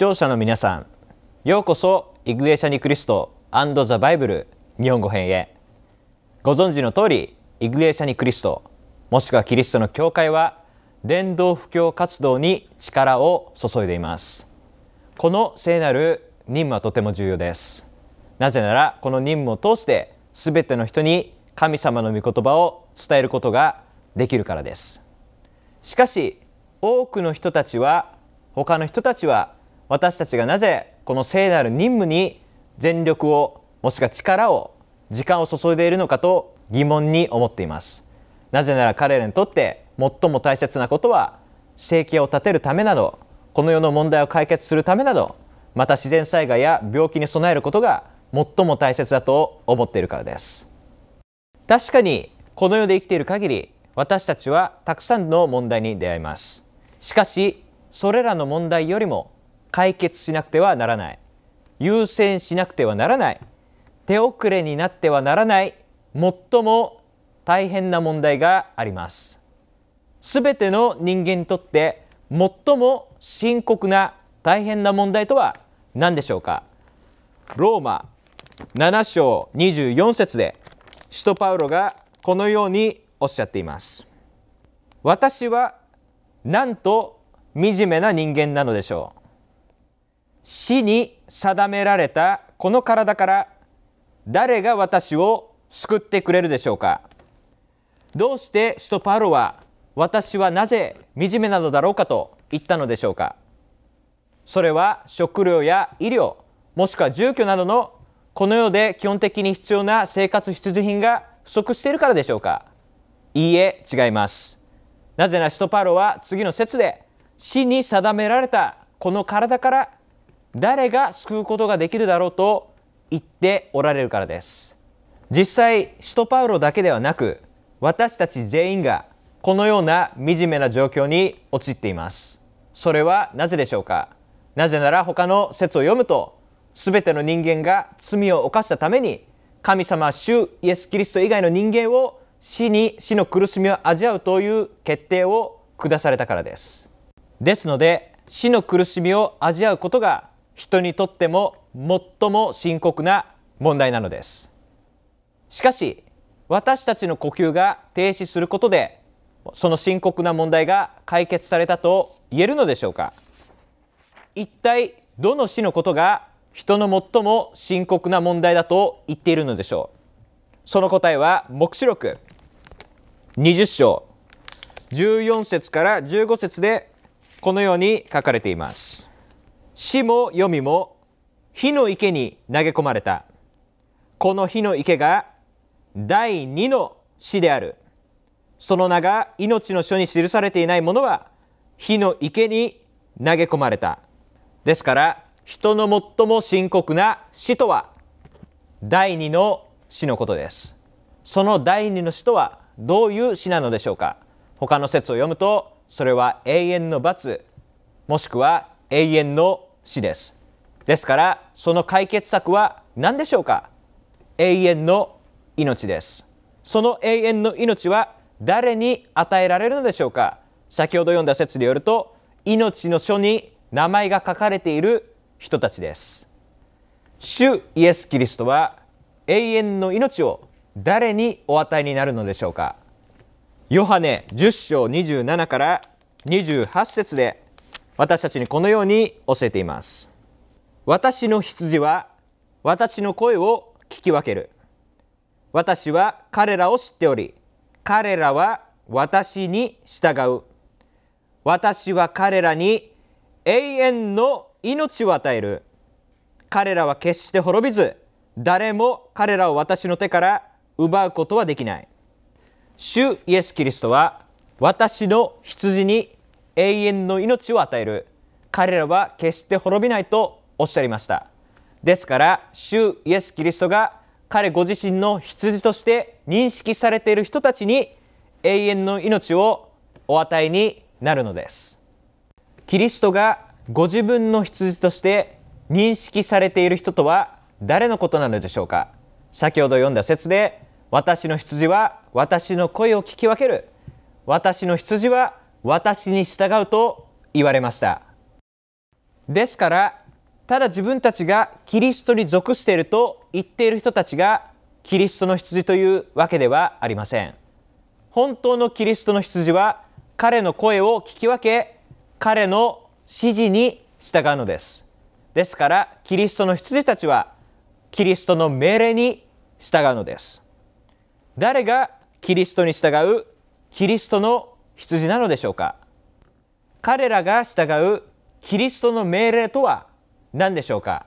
聴者の皆さんようこそイグレーシャにクリストザ・バイブル日本語編へご存知の通りイグレーシャにクリストもしくはキリストの教会は伝道布教活動に力を注いでいますこの聖なる任務はとても重要ですなぜならこの任務を通して全ての人に神様の御言葉を伝えることができるからですしかし多くの人たちは他の人たちは私たちがなぜこの聖なる任務に全力をもしくは力を時間を注いでいるのかと疑問に思っていますなぜなら彼らにとって最も大切なことは生計を立てるためなどこの世の問題を解決するためなどまた自然災害や病気に備えることが最も大切だと思っているからです確かにこの世で生きている限り私たちはたくさんの問題に出会いますしかしそれらの問題よりも解決しなくてはならない優先しなくてはならない手遅れになってはならない最も大変な問題があります全ての人間にとって最も深刻な大変な問題とは何でしょうかローマ7章24節で使徒パウロがこのようにおっしゃっています私はなんと惨めな人間なのでしょう死に定められたこの体から誰が私を救ってくれるでしょうかどうして使徒パウロは私はなぜ惨めなのだろうかと言ったのでしょうかそれは食料や医療もしくは住居などのこの世で基本的に必要な生活必需品が不足しているからでしょうかいいえ違いますなぜなら使徒パウロは次の説で死に定められたこの体から誰が救うことができるだろうと言っておられるからです実際使徒パウロだけではなく私たち全員がこのような惨めな状況に陥っていますそれはなぜでしょうかなぜなら他の説を読むと全ての人間が罪を犯したために神様主イエス・キリスト以外の人間を死に死の苦しみを味わうという決定を下されたからですですので死の苦しみを味わうことが人にとっても最も深刻な問題なのですしかし私たちの呼吸が停止することでその深刻な問題が解決されたと言えるのでしょうか一体どの死のことが人の最も深刻な問題だと言っているのでしょうその答えは黙示録20章14節から15節でこのように書かれています死も読みも火の池に投げ込まれたこの火の池が第二の死であるその名が命の書に記されていないものは火の池に投げ込まれたですから人の最も深刻な死とは第二の死のことですその第二の死とはどういう死なのでしょうか他の説を読むとそれは永遠の罰もしくは永遠の死ですですからその解決策は何でしょうか永遠の命ですその永遠の命は誰に与えられるのでしょうか先ほど読んだ説によると命の書に名前が書かれている人たちです主イエス・キリストは永遠の命を誰にお与えになるのでしょうかヨハネ10章27から28節で私たちにこのように教えています私の羊は私の声を聞き分ける私は彼らを知っており彼らは私に従う私は彼らに永遠の命を与える彼らは決して滅びず誰も彼らを私の手から奪うことはできない主イエス・キリストは私の羊に永遠の命を与える彼らは決して滅びないとおっしゃりましたですから主イエス・キリストが彼ご自身の羊として認識されている人たちに永遠の命をお与えになるのですキリストがご自分の羊として認識されている人とは誰のことなのでしょうか先ほど読んだ説で私の羊は私の声を聞き分ける私の羊は私に従うと言われましたですからただ自分たちがキリストに属していると言っている人たちがキリストの羊というわけではありません本当のキリストの羊は彼の声を聞き分け彼の指示に従うのですですからキリストの羊たちはキリストの命令に従うのです誰がキリストに従うキリストの羊なのでしょうか彼らが従うキリストの命令とは何でしょうか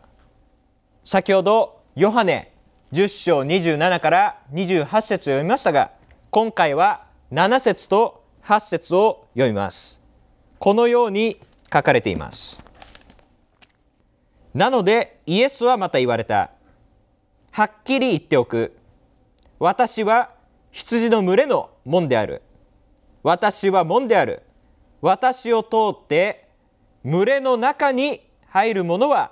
先ほどヨハネ10章27から28節を読みましたが今回は7節と8節を読みますこのように書かれていますなのでイエスはまた言われたはっきり言っておく私は羊の群れの門である私は門である私を通って群れの中に入る者は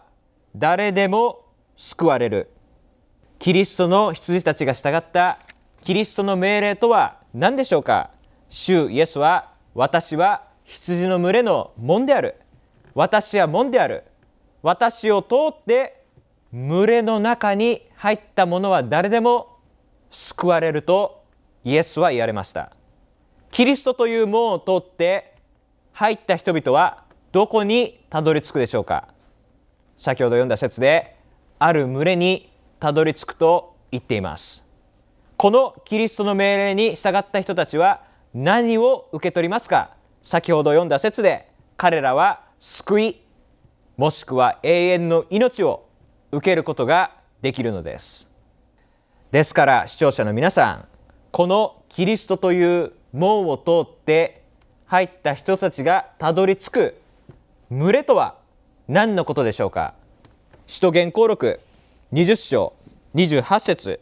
誰でも救われるキリストの羊たちが従ったキリストの命令とは何でしょうか主イエスは私は羊の群れの門である私は門である私を通って群れの中に入った者は誰でも救われるとイエスは言われました。キリストという門を通って入った人々はどこにたどり着くでしょうか先ほど読んだ説である群れにたどり着くと言っていますこのキリストの命令に従った人たちは何を受け取りますか先ほど読んだ説で彼らは救いもしくは永遠の命を受けることができるのですですから視聴者の皆さんこのキリストという門を通って入った人たちがたどり着く群れとは何のことでしょうか使徒言行録20章28節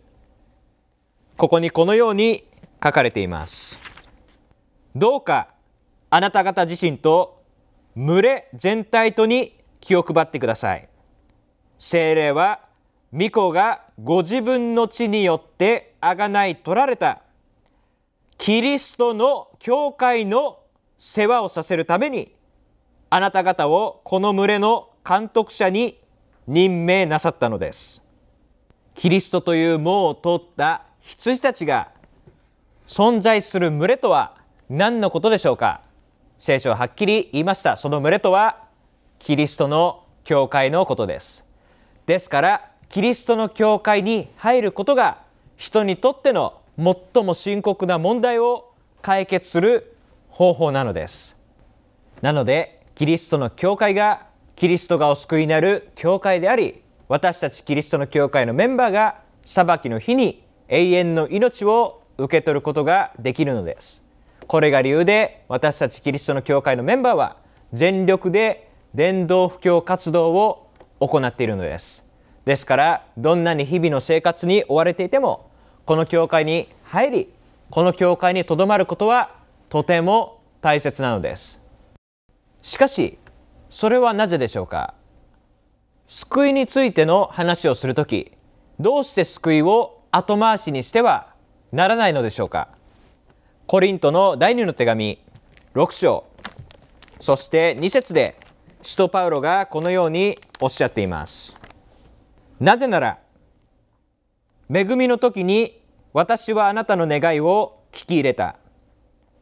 ここにこのように書かれていますどうかあなた方自身と群れ全体とに気を配ってください聖霊は御子がご自分の地によって贖い取られたキリストの教会の世話をさせるためにあなた方をこの群れの監督者に任命なさったのですキリストという門を通った羊たちが存在する群れとは何のことでしょうか聖書ははっきり言いましたその群れとはキリストの教会のことですですからキリストの教会に入ることが人にとっての最も深刻な問題を解決する方法なのですなのでキリストの教会がキリストがお救いになる教会であり私たちキリストの教会のメンバーが裁きの日に永遠の命を受け取ることができるのですこれが理由で私たちキリストの教会のメンバーは全力で伝道布教活動を行っているのですですからどんなに日々の生活に追われていてもこの教会に入りこの教会にとどまることはとても大切なのですしかしそれはなぜでしょうか救いについての話をする時どうして救いを後回しにしてはならないのでしょうかコリントの第2の手紙6章そして2節で使徒パウロがこのようにおっしゃっていますなぜなら恵みの時に私はあなたの願いを聞き入れた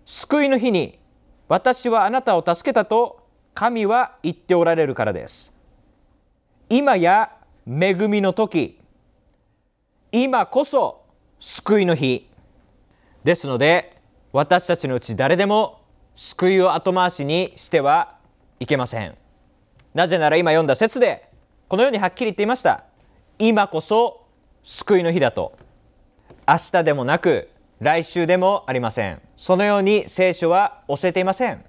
救いの日に私はあなたを助けたと神は言っておられるからです今や恵みの時今こそ救いの日ですので私たちのうち誰でも救いを後回しにしてはいけませんなぜなら今読んだ説でこのようにはっきり言っていました今こそ救いの日だと明日でもなく来週でもありませんそのように聖書は教えていません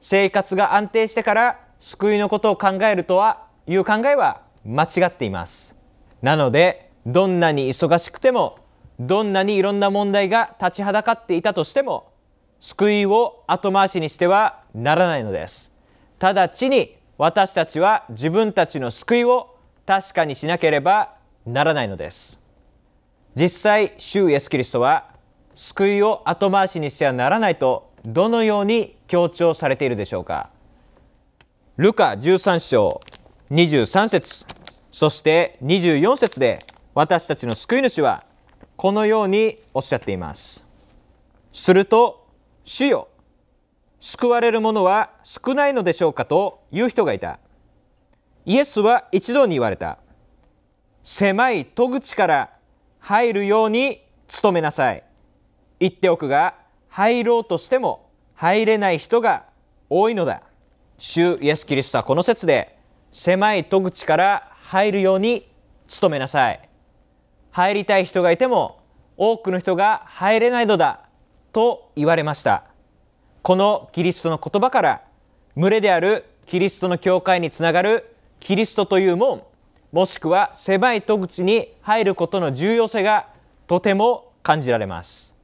生活が安定してから救いのことを考えるとはいう考えは間違っていますなのでどんなに忙しくてもどんなにいろんな問題が立ちはだかっていたとしても救いを後回しにしてはならないのです直ちに私たちは自分たちの救いを確かにしなければならないのです実際主イエスキリストは救いを後回しにしてはならないとどのように強調されているでしょうかルカ13章23節そして24節で私たちの救い主はこのようにおっしゃっていますすると主よ救われる者は少ないのでしょうかという人がいたイエスは一度に言われた狭い戸口から入るように努めなさい言っておくが入ろうとしても入れない人が多いのだ主イエス・キリストはこの説で狭い戸口から入るように努めなさい入りたい人がいても多くの人が入れないのだと言われましたこのキリストの言葉から群れであるキリストの教会につながるキリストという門もしくは狭い戸口に入ることの重要性がとても感じられます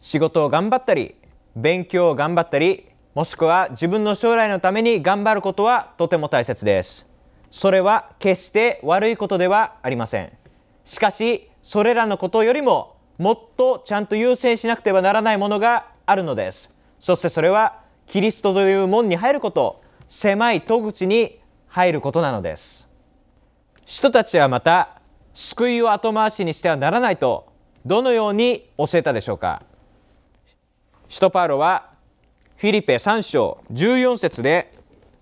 仕事を頑張ったり勉強を頑張ったりもしくは自分の将来のために頑張ることはとても大切ですそれは決して悪いことではありませんしかしそれらのことよりももっとちゃんと優先しなくてはならないものがあるのですそしてそれはキリストという門に入ること狭い戸口に入ることなのです人たちはまた救いを後回しにしてはならないとどのように教えたでしょうか使徒パウロはフィリペ3章14節で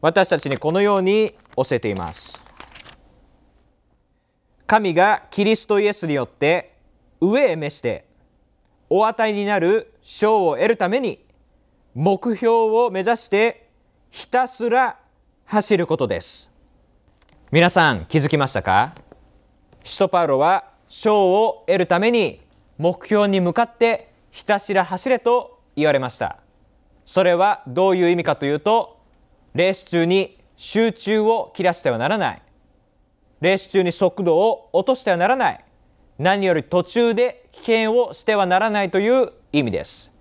私たちにこのように教えています神がキリストイエスによって上へ召してお与えになる賞を得るために目標を目指してひたすら走ることです皆さん気づきましたか使徒パウロは賞を得るために目標に向かってひたすら走れと言われましたそれはどういう意味かというとレース中に集中を切らしてはならないレース中に速度を落としてはならない何より途中で危険をしてはならないという意味です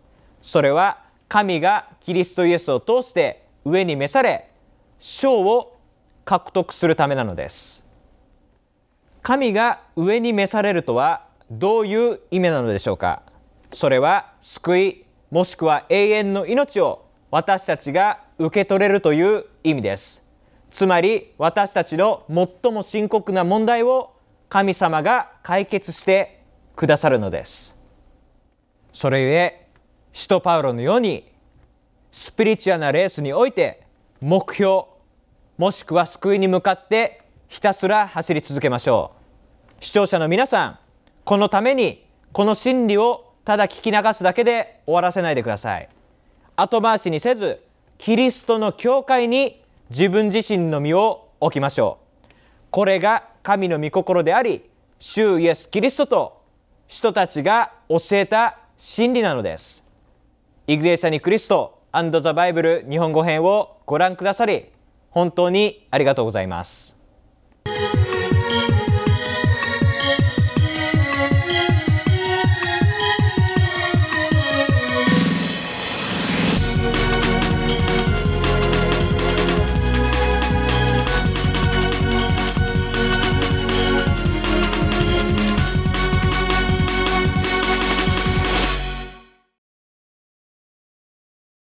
それは神がキリストイエスを通して上に召され賞を獲得するためなのです神が上に召されるとはどういう意味なのでしょうかそれは救いもしくは永遠の命を私たちが受け取れるという意味ですつまり私たちの最も深刻な問題を神様が解決してくださるのですそれゆえ使徒パウロのようにスピリチュアルなレースにおいて目標もしくは救いに向かってひたすら走り続けましょう視聴者の皆さんこのためにこの真理をただ聞き流すだけで終わらせないでください後回しにせずキリストの教会に自分自身の身を置きましょうこれが神の御心であり主イエス・キリストと人たちが教えた真理なのですイグレーシャにクリストザ・バイブル日本語編をご覧くださり本当にありがとうございます。